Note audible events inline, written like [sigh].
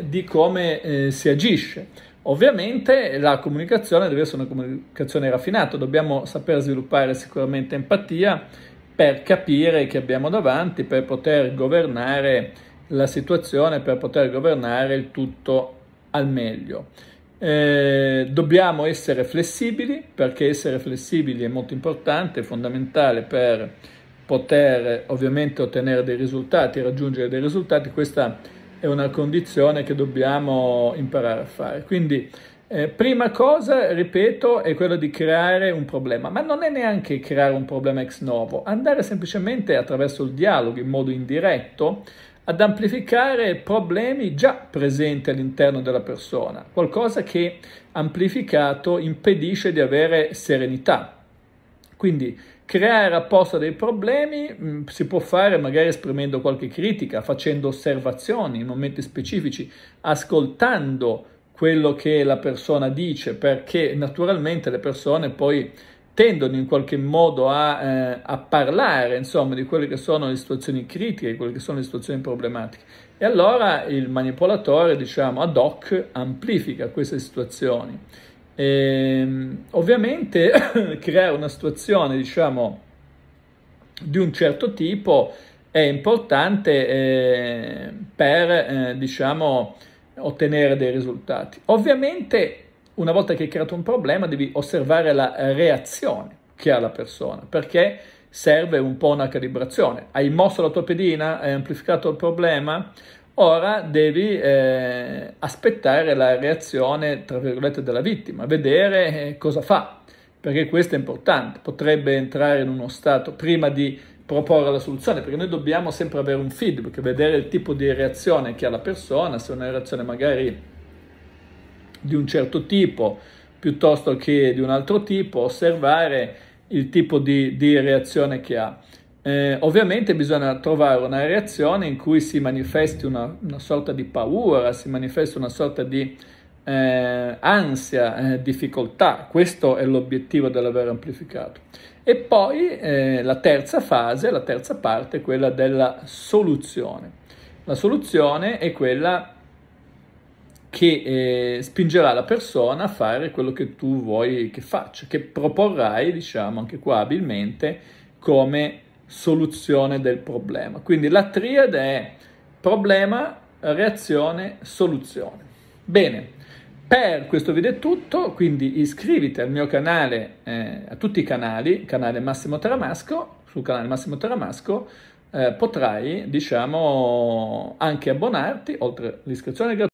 di come eh, si agisce. Ovviamente la comunicazione deve essere una comunicazione raffinata, dobbiamo saper sviluppare sicuramente empatia per capire che abbiamo davanti, per poter governare la situazione, per poter governare il tutto al meglio. Eh, dobbiamo essere flessibili perché essere flessibili è molto importante, è fondamentale per poter ovviamente ottenere dei risultati, raggiungere dei risultati. Questa è una condizione che dobbiamo imparare a fare. Quindi eh, prima cosa, ripeto, è quella di creare un problema, ma non è neanche creare un problema ex novo, andare semplicemente attraverso il dialogo in modo indiretto ad amplificare problemi già presenti all'interno della persona, qualcosa che amplificato impedisce di avere serenità, quindi creare apposta dei problemi mh, mm, si può fare magari esprimendo qualche critica, facendo osservazioni in momenti specifici, ascoltando quello che la persona dice, perché naturalmente le persone poi tendono in qualche modo a, eh, a, parlare insomma di quelle che sono le situazioni critiche, di quelle che sono le situazioni problematiche. E allora il manipolatore, diciamo ad hoc, amplifica queste situazioni e, ehm, ovviamente [laughs] creare una situazione, diciamo, di un certo tipo è importante eh, per, eh, diciamo, ottenere dei risultati. Ovviamente, una volta che hai creato un problema, devi osservare la reazione che ha la persona, perché serve un po' una calibrazione. Hai mosso la tua pedina? Hai amplificato il problema? Ora devi eh, aspettare la reazione, tra virgolette, della vittima, vedere eh, cosa fa, perché questo è importante. Potrebbe entrare in uno stato prima di proporre la soluzione, perché noi dobbiamo sempre avere un feedback, vedere il tipo di reazione che ha la persona, se è una reazione magari di un certo tipo piuttosto che di un altro tipo, osservare il tipo di, di reazione che ha. Eh, ovviamente bisogna trovare una reazione in cui si manifesti una, una sorta di paura, si manifesta una sorta di eh, ansia, eh, difficoltà. Questo è l'obiettivo dell'aver amplificato. E poi eh, la terza fase, la terza parte è quella della soluzione. La soluzione è quella che eh, spingerà la persona a fare quello che tu vuoi che faccia, che proporrai, diciamo anche qua abilmente, come soluzione del problema. Quindi la triade è problema, reazione, soluzione. Bene, per questo video è tutto, quindi iscriviti al mio canale, eh, a tutti i canali, canale Massimo Taramasco, sul canale Massimo Taramasco eh, potrai, diciamo, anche abbonarti, oltre all'iscrizione gratuita,